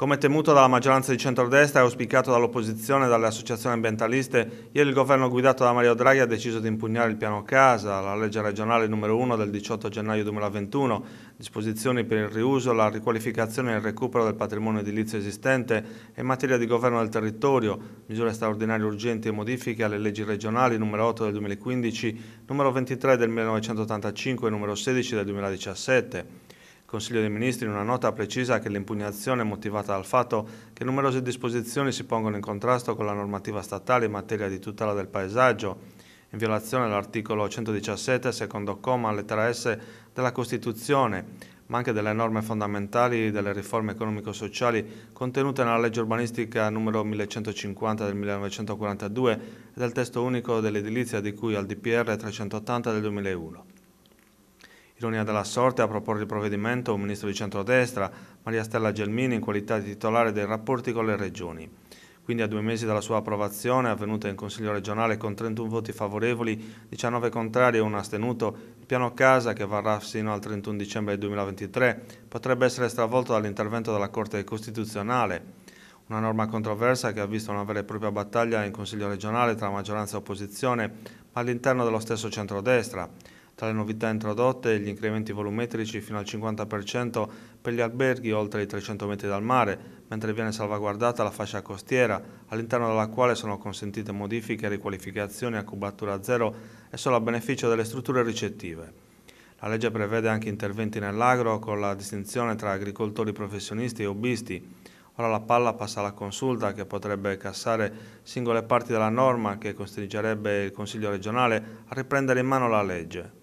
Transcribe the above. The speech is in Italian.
Come temuto dalla maggioranza di centrodestra e auspicato dall'opposizione e dalle associazioni ambientaliste, ieri il governo guidato da Mario Draghi ha deciso di impugnare il piano Casa, la legge regionale numero 1 del 18 gennaio 2021, disposizioni per il riuso, la riqualificazione e il recupero del patrimonio edilizio esistente e in materia di governo del territorio, misure straordinarie urgenti e modifiche alle leggi regionali numero 8 del 2015, numero 23 del 1985 e numero 16 del 2017. Il Consiglio dei Ministri in una nota precisa che l'impugnazione è motivata dal fatto che numerose disposizioni si pongono in contrasto con la normativa statale in materia di tutela del paesaggio, in violazione dell'articolo 117, secondo comma, lettera S della Costituzione, ma anche delle norme fondamentali delle riforme economico-sociali contenute nella legge urbanistica numero 1150 del 1942 e del testo unico dell'edilizia di cui al DPR 380 del 2001. Ironia della sorte, a proporre il provvedimento, un ministro di centrodestra, Maria Stella Gelmini, in qualità di titolare dei rapporti con le regioni. Quindi a due mesi dalla sua approvazione, avvenuta in Consiglio regionale con 31 voti favorevoli, 19 contrari e un astenuto, il piano casa, che varrà fino al 31 dicembre 2023, potrebbe essere stravolto dall'intervento della Corte Costituzionale. Una norma controversa che ha visto una vera e propria battaglia in Consiglio regionale tra maggioranza e opposizione, ma all'interno dello stesso centrodestra. Tra le novità introdotte, gli incrementi volumetrici fino al 50% per gli alberghi oltre i 300 metri dal mare, mentre viene salvaguardata la fascia costiera, all'interno della quale sono consentite modifiche e riqualificazioni a cubatura zero e solo a beneficio delle strutture ricettive. La legge prevede anche interventi nell'agro con la distinzione tra agricoltori professionisti e hobbisti. Ora la palla passa alla consulta che potrebbe cassare singole parti della norma che costringerebbe il Consiglio regionale a riprendere in mano la legge.